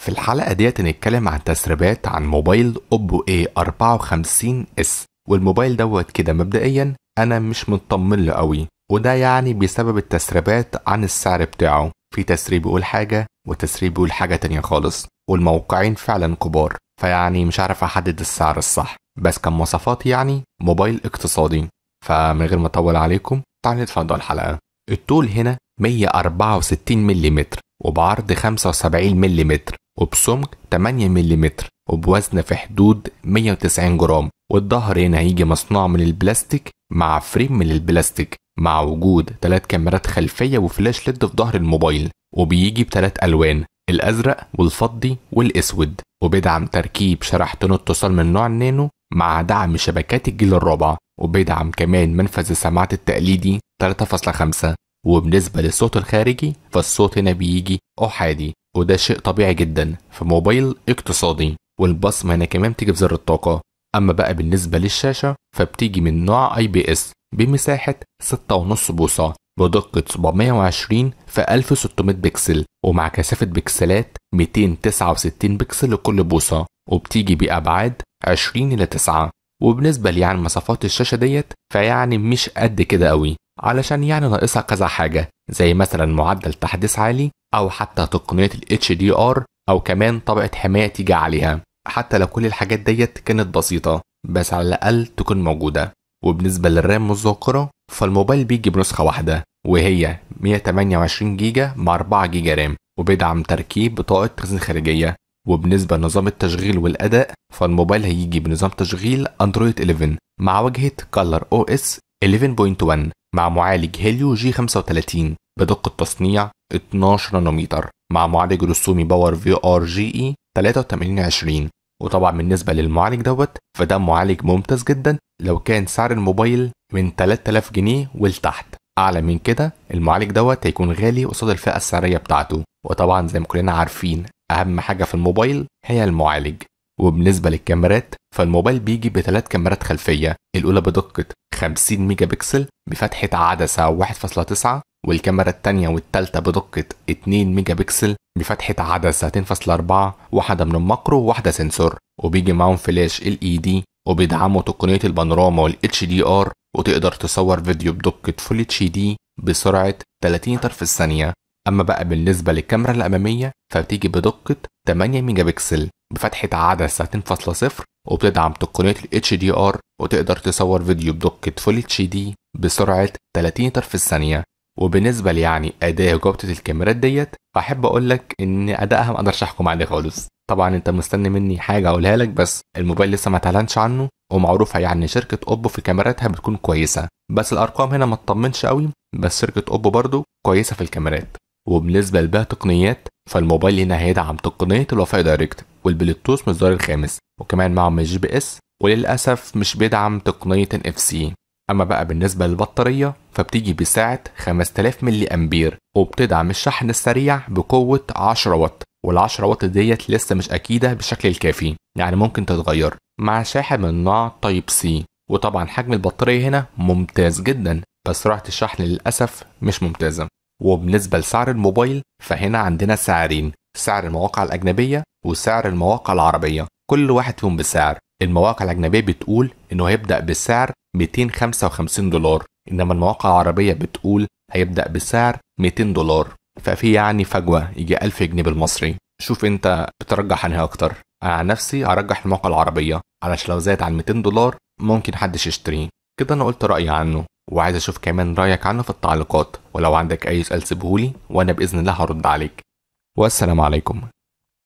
في الحلقة ديت هنتكلم عن تسريبات عن موبايل اوبو اي 54 اس والموبايل دوت كده مبدئيا انا مش مطمن له قوي وده يعني بسبب التسريبات عن السعر بتاعه في تسريب يقول حاجة وتسريب يقول حاجة تانية خالص والموقعين فعلا كبار فيعني مش عارف احدد السعر الصح بس كمواصفات يعني موبايل اقتصادي فمن غير ما اطول عليكم تعالوا نتفضل الحلقة الطول هنا 164 ملم وبعرض 75 ملم وبسمك 8 ملم وبوزن في حدود 190 جرام والظهر هنا هيجي مصنوع من البلاستيك مع فريم من البلاستيك مع وجود ثلاث كاميرات خلفية وفلاش ليد في ظهر الموبايل وبيجي بثلاث ألوان الأزرق والفضي والأسود وبيدعم تركيب شرح اتصال من نوع النانو مع دعم شبكات الجيل الرابع وبيدعم كمان منفذ السماعات التقليدي 3.5 وبالنسبة للصوت الخارجي فالصوت هنا بيجي أحادي وده شيء طبيعي جدا في موبايل اقتصادي والبصمة هنا كمان بتيجي بزر الطاقة أما بقى بالنسبة للشاشة فبتيجي من نوع اي بي اس بمساحة 6.5 بوصة بدقة 720 في 1600 بكسل ومع كثافة بكسلات 269 بكسل لكل بوصة وبتيجي بأبعاد 20 إلى 9 وبالنسبة لي يعني مسافات الشاشة ديت فيعني مش قد كده قوي علشان يعني ناقصها كذا حاجة زي مثلا معدل تحديث عالي أو حتى تقنية ال HDR أو كمان طبقة حماية تيجي عليها حتى لو كل الحاجات ديت كانت بسيطة بس على الأقل تكون موجودة وبالنسبة للرام والذاكرة فالموبايل بيجي بنسخة واحدة وهي 128 جيجا مع 4 جيجا رام وبيدعم تركيب بطاقة تخزين خارجية وبالنسبة لنظام التشغيل والأداء فالموبايل هيجي بنظام تشغيل أندرويد 11 مع واجهة كالر أو إس 11.1 مع معالج هيليو جي 35 بدقة تصنيع 12 نانومتر مع معالج رسومي باور في ار جي اي 8320 وطبعا بالنسبة للمعالج دوت فده معالج ممتاز جدا لو كان سعر الموبايل من 3000 جنيه ولتحت أعلى من كده المعالج دوت هيكون غالي قصاد الفئة السعرية بتاعته وطبعا زي ما كلنا عارفين أهم حاجة في الموبايل هي المعالج وبالنسبة للكاميرات فالموبايل بيجي بثلاث كاميرات خلفية الأولى بدقة 50 ميجا بكسل بفتحة عدسة 1.9 والكاميرا الثانية والثالثة بدقة 2 ميجا بكسل بفتحة عدسة 2.4 واحدة من الماكرو وواحدة سنسور وبيجي معاهم فلاش ال اي e دي وبيدعموا تقنية البانوراما والاتش دي ار وتقدر تصور فيديو بدقة فول اتش دي بسرعة 30 طرف الثانية أما بقى بالنسبة للكاميرا الأمامية فبتيجي بدقة 8 ميجا بكسل بفتحة عدسة 2.0 وبتدعم تقنية ال HDR وتقدر تصور فيديو بدقة Full HD بسرعة 30 متر في الثانية وبالنسبة ليعني أداء جودة الكاميرات ديت فأحب أقولك إن أدائها ما أقدرش أحكم عليه خالص طبعا أنت مستني مني حاجة أقولها لك بس الموبايل لسه ما تعلنش عنه ومعروفة يعني شركة أوبو في كاميراتها بتكون كويسة بس الأرقام هنا ما تطمنش قوي بس شركة أوبو برضو كويسة في الكاميرات وبالنسبة لباقي التقنيات فالموبايل هنا هيدعم تقنية الوفاء دايركت والبلوتوث من الزر الخامس وكمان معهم الجي بي اس وللأسف مش بيدعم تقنية اف سي أما بقى بالنسبة للبطارية فبتيجي بسعة 5000 ملي أمبير وبتدعم الشحن السريع بقوة 10 واط وال10 واط ديت لسه مش أكيدة بالشكل الكافي يعني ممكن تتغير مع شاحن من نوع تايب سي وطبعا حجم البطارية هنا ممتاز جدا بس سرعة الشحن للأسف مش ممتازة وبالنسبة لسعر الموبايل فهنا عندنا سعرين سعر المواقع الأجنبية وسعر المواقع العربية كل واحد فيهم بسعر المواقع الأجنبية بتقول إنه هيبدأ بسعر 255 دولار إنما المواقع العربية بتقول هيبدأ بسعر 200 دولار ففي يعني فجوة يجي 1000 جنيه بالمصري شوف أنت بترجح أنهي أكتر أنا عن نفسي أرجح المواقع العربية علشان لو زاد عن 200 دولار ممكن حدش يشتريه كده أنا قلت رأيي عنه وعايز اشوف كمان رايك عنه في التعليقات ولو عندك اي سؤال سيبهولي وانا باذن الله هرد عليك والسلام عليكم